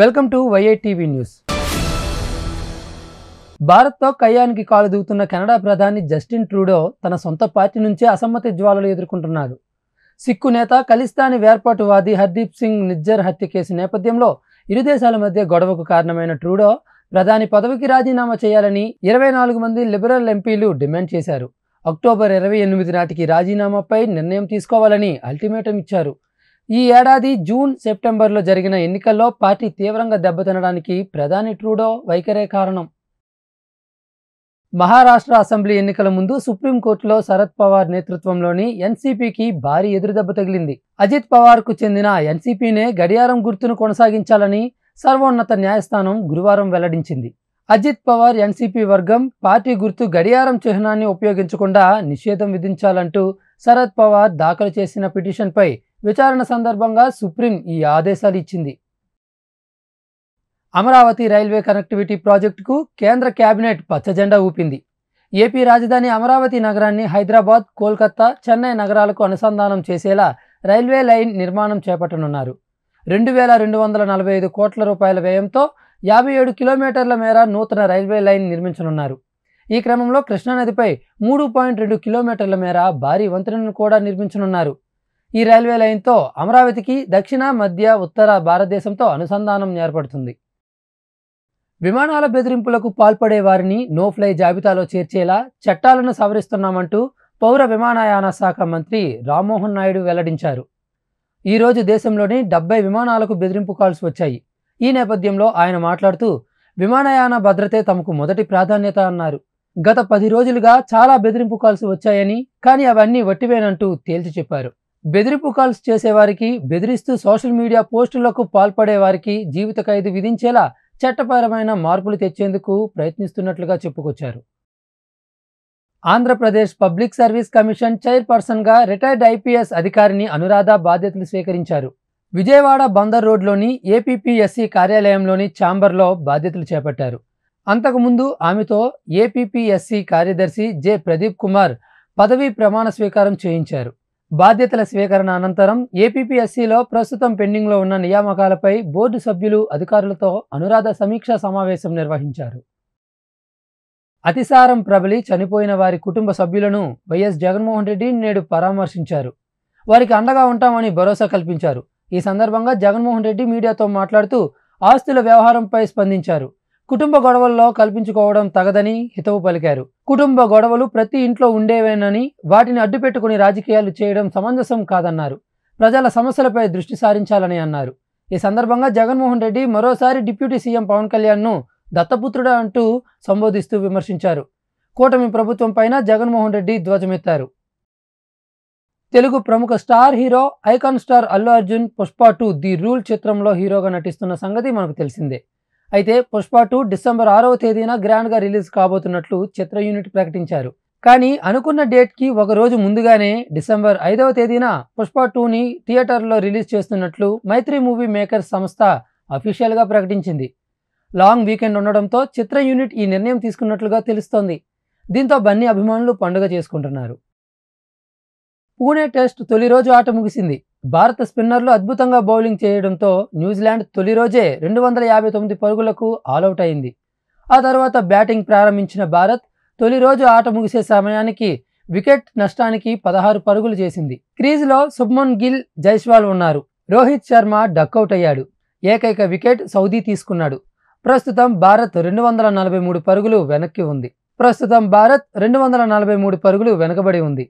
welcome to YITV news భారత్తో కయ్యానికి కాలు దూగుతున్న కెనడా ప్రధాని జస్టిన్ ట్రూడో తన సొంత పార్టీ నుంచే అసమ్మతి జ్వాలలు ఎదుర్కొంటున్నారు సిక్కు నేత ఖలిస్తానీ వేర్పాటువాది హర్దీప్ సింగ్ నిజ్జర్ హత్య కేసు నేపథ్యంలో ఇరు దేశాల మధ్య గొడవకు కారణమైన ట్రూడో ప్రధాని పదవికి రాజీనామా చేయాలని ఇరవై నాలుగు మంది లిబరల్ ఎంపీలు డిమాండ్ చేశారు అక్టోబర్ ఇరవై ఎనిమిది నాటికి రాజీనామాపై నిర్ణయం తీసుకోవాలని అల్టిమేటం ఇచ్చారు ఈ ఏడాది జూన్ సెప్టెంబర్లో జరిగిన ఎన్నికల్లో పార్టీ తీవ్రంగా దెబ్బతినడానికి ప్రధాని ట్రూడో వైఖరే కారణం మహారాష్ట్ర అసెంబ్లీ ఎన్నికల ముందు సుప్రీంకోర్టులో శరద్ పవార్ నేతృత్వంలోని ఎన్సీపీకి భారీ ఎదురుదెబ్బ తగిలింది అజిత్ పవార్కు చెందిన ఎన్సీపీనే గడియారం గుర్తును కొనసాగించాలని సర్వోన్నత న్యాయస్థానం గురువారం వెల్లడించింది అజిత్ పవార్ ఎన్సీపీ వర్గం పార్టీ గుర్తు గడియారం చిహ్నాన్ని ఉపయోగించకుండా నిషేధం విధించాలంటూ శరద్ పవార్ దాఖలు చేసిన పిటిషన్పై విచారణ సందర్భంగా సుప్రీం ఈ ఆదేశాలు ఇచ్చింది అమరావతి రైల్వే కనెక్టివిటీ ప్రాజెక్టుకు కేంద్ర కేబినెట్ పచ్చజెండా ఊపింది ఏపీ రాజధాని అమరావతి నగరాన్ని హైదరాబాద్ కోల్కతా చెన్నై నగరాలకు అనుసంధానం చేసేలా రైల్వే లైన్ నిర్మాణం చేపట్టనున్నారు రెండు వేల రెండు వందల నలభై ఐదు కోట్ల రూపాయల వ్యయంతో యాభై ఏడు కిలోమీటర్ల మేర నూతన రైల్వే లైన్ నిర్మించనున్నారు ఈ క్రమంలో కృష్ణానదిపై మూడు పాయింట్ రెండు కిలోమీటర్ల మేర భారీ వంతెనను కూడా నిర్మించనున్నారు ఈ రైల్వే లైన్తో అమరావతికి దక్షిణ మధ్య ఉత్తర భారతదేశంతో అనుసంధానం ఏర్పడుతుంది విమానాల బెదిరింపులకు పాల్పడే వారిని నో ఫ్లై జాబితాలో చేర్చేలా చట్టాలను సవరిస్తున్నామంటూ పౌర విమానయాన శాఖ మంత్రి రామ్మోహన్ నాయుడు వెల్లడించారు ఈరోజు దేశంలోని డెబ్బై విమానాలకు బెదిరింపు కాల్స్ వచ్చాయి ఈ నేపథ్యంలో ఆయన మాట్లాడుతూ విమానయాన భద్రతే తమకు మొదటి ప్రాధాన్యత అన్నారు గత పది రోజులుగా చాలా బెదిరింపు కాల్స్ వచ్చాయని కానీ అవన్నీ వట్టివేనంటూ తేల్చి చెప్పారు బెదిరిపు కాల్స్ చేసేవారికి బెదిరిస్తూ సోషల్ మీడియా పోస్టులకు పాల్పడేవారికి జీవిత ఖైదు విధించేలా చట్టపరమైన మార్పులు తెచ్చేందుకు ప్రయత్నిస్తున్నట్లుగా చెప్పుకొచ్చారు ఆంధ్రప్రదేశ్ పబ్లిక్ సర్వీస్ కమిషన్ చైర్పర్సన్గా రిటైర్డ్ ఐపీఎస్ అధికారిని అనురాధ బాధ్యతలు స్వీకరించారు విజయవాడ బందర్ రోడ్లోని ఏపీపీఎస్సీ కార్యాలయంలోని ఛాంబర్లో బాధ్యతలు చేపట్టారు అంతకుముందు ఆమెతో ఏపీపీఎస్సీ కార్యదర్శి జె ప్రదీప్ కుమార్ పదవీ ప్రమాణ స్వీకారం చేయించారు బాధ్యతల స్వీకరణ అనంతరం ఏపీపీఎస్సీలో ప్రస్తుతం పెండింగ్లో ఉన్న నియామకాలపై బోర్డు సభ్యులు అధికారులతో అనురాధ సమీక్షా సమావేశం నిర్వహించారు అతిసారం ప్రబలి చనిపోయిన వారి కుటుంబ సభ్యులను వైఎస్ జగన్మోహన్ రెడ్డి నేడు పరామర్శించారు వారికి అండగా ఉంటామని భరోసా కల్పించారు ఈ సందర్భంగా జగన్మోహన్ రెడ్డి మీడియాతో మాట్లాడుతూ ఆస్తుల వ్యవహారంపై స్పందించారు కుటుంబ గొడవల్లో కల్పించుకోవడం తగదని హితవు పలికారు కుటుంబ గొడవలు ప్రతి ఇంట్లో ఉండేవేనని వాటిని అడ్డుపెట్టుకుని రాజకీయాలు చేయడం సమంజసం కాదన్నారు ప్రజల సమస్యలపై దృష్టి సారించాలని అన్నారు ఈ సందర్భంగా జగన్మోహన్ రెడ్డి మరోసారి డిప్యూటీ సీఎం పవన్ కళ్యాణ్ను దత్తపుత్రుడా అంటూ సంబోధిస్తూ విమర్శించారు కూటమి ప్రభుత్వం పైన జగన్మోహన్ రెడ్డి ధ్వజమెత్తారు తెలుగు ప్రముఖ star hero icon star Allu Arjun Pushpa two the rule చిత్రంలో హీరోగా నటిస్తున్న సంగతి మనకు తెలిసిందే అయితే పుష్ప టూ డిసెంబర్ ఆరవ తేదీన గ్రాండ్గా రిలీజ్ కాబోతున్నట్లు చిత్ర యూనిట్ ప్రకటించారు కానీ అనుకున్న డేట్కి ఒక రోజు ముందుగానే డిసెంబర్ ఐదవ తేదీన పుష్ప టూని థియేటర్లో రిలీజ్ చేస్తున్నట్లు మైత్రి మూవీ మేకర్స్ సంస్థ అఫీషియల్గా ప్రకటించింది లాంగ్ వీకెండ్ ఉండడంతో చిత్ర యూనిట్ ఈ నిర్ణయం తీసుకున్నట్లుగా తెలుస్తోంది దీంతో బన్నీ అభిమానులు పండుగ చేసుకుంటున్నారు పూణే టెస్ట్ తొలి రోజు ఆట ముగిసింది భారత స్పిన్నర్లు అద్భుతంగా బౌలింగ్ చేయడంతో న్యూజిలాండ్ తొలి రోజే రెండు వందల యాభై తొమ్మిది పరుగులకు ఆలౌట్ అయింది ఆ తర్వాత బ్యాటింగ్ ప్రారంభించిన భారత్ తొలి రోజు ఆట ముగిసే సమయానికి వికెట్ నష్టానికి పదహారు పరుగులు చేసింది క్రీజ్లో శుభ్మన్ గిల్ జైస్వాల్ ఉన్నారు రోహిత్ శర్మ డక్అవుట్ అయ్యాడు ఏకైక వికెట్ సౌదీ తీసుకున్నాడు ప్రస్తుతం భారత్ రెండు వందల నలభై మూడు పరుగులు వెనక్కి ఉంది ప్రస్తుతం భారత్ రెండు వందల నలభై మూడు పరుగులు వెనుకబడి ఉంది